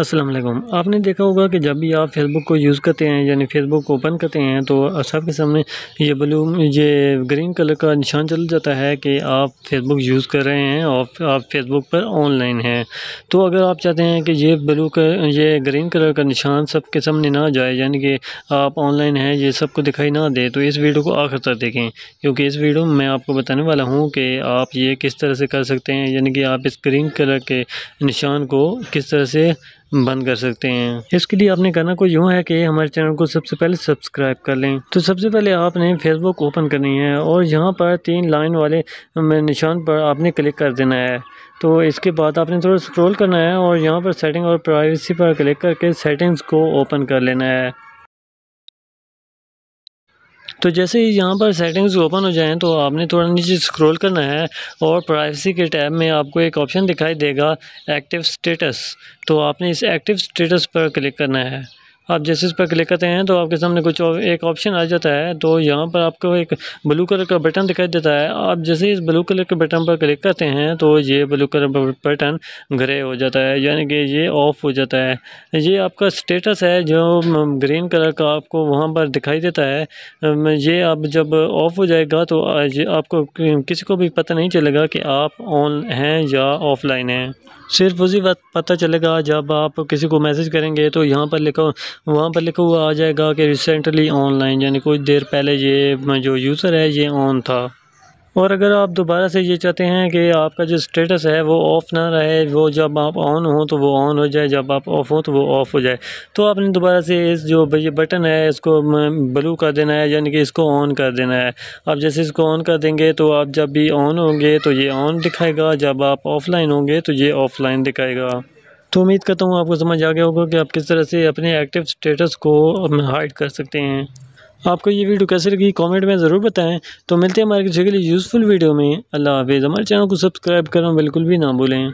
असलम आपने देखा होगा कि जब भी आप फेसबुक को यूज़ करते हैं यानी फेसबुक को ओपन करते हैं तो सबके सामने ये ब्लू ये ग्रीन कलर का निशान चल जाता है कि आप फेसबुक यूज़ कर रहे हैं और आप फेसबुक पर ऑनलाइन हैं तो अगर आप चाहते हैं कि ये ब्लू का ये ग्रीन कलर का निशान सबके सामने ना जाए यानी कि आप ऑनलाइन हैं ये सबको दिखाई ना दे तो इस वीडियो को आखिर तक देखें क्योंकि इस वीडियो में मैं आपको बताने वाला हूँ कि आप ये किस तरह से कर सकते हैं यानी कि आप इस ग्रीन कलर के निशान को किस तरह से बंद कर सकते हैं इसके लिए आपने करना कुछ यूँ है कि हमारे चैनल को सबसे पहले सब्सक्राइब कर लें तो सबसे पहले आपने फेसबुक ओपन करनी है और यहाँ पर तीन लाइन वाले निशान पर आपने क्लिक कर देना है तो इसके बाद आपने थोड़ा स्क्रॉल करना है और यहाँ पर सेटिंग और प्राइवेसी पर क्लिक करके सेटिंग्स को ओपन कर लेना है तो जैसे ही यहाँ पर सेटिंग्स ओपन हो जाएं तो आपने थोड़ा नीचे स्क्रॉल करना है और प्राइवेसी के टैब में आपको एक ऑप्शन दिखाई देगा एक्टिव स्टेटस तो आपने इस एक्टिव स्टेटस पर क्लिक करना है आप जैसे इस पर क्लिक करते हैं तो आपके सामने कुछ एक ऑप्शन आ जाता है तो यहाँ पर आपको एक ब्लू कलर का बटन दिखाई देता है आप जैसे इस ब्लू कलर के बटन पर क्लिक करते हैं तो ये ब्लू कलर बटन ग्रे हो जाता है यानी कि ये ऑफ हो जाता है ये आपका स्टेटस है जो ग्रीन कलर का आपको वहाँ पर दिखाई देता है ये आप जब ऑफ हो जाएगा तो आपको किसी को भी पता नहीं चलेगा कि आप ऑन हैं या ऑफलाइन हैं सिर्फ उसी वक्त पता चलेगा जब आप किसी को मैसेज करेंगे तो यहाँ पर लिखा वहाँ पर लिखा हुआ आ जाएगा कि रिसेंटली ऑनलाइन यानी कुछ देर पहले ये जो यूज़र है ये ऑन था और अगर आप दोबारा से ये चाहते हैं कि आपका जो स्टेटस है वो ऑफ़ ना रहे वो जब आप ऑन हो तो वो ऑन हो जाए जब आप ऑफ़ हो तो वो ऑफ़ हो जाए तो आपने दोबारा से इस जो ये बटन है इसको ब्लू कर देना है यानी कि इसको ऑन कर देना है आप जैसे इसको ऑन कर देंगे तो आप जब भी ऑन होंगे तो ये ऑन दिखाएगा जब आप ऑफ़लाइन होंगे तो ये ऑफ़लाइन दिखाएगा तो उम्मीद करता हूँ आपको समझ आ गया होगा कि आप किस तरह से अपने एक्टिव स्टेटस को हाइड कर सकते हैं आपको ये वीडियो कैसे लगी कमेंट में ज़रूर बताएं तो मिलते हैं हमारे किसी के लिए यूज़फुल वीडियो में अल्लाह हाफिज़ हमारे चैनल को सब्सक्राइब करना बिल्कुल भी ना भूलें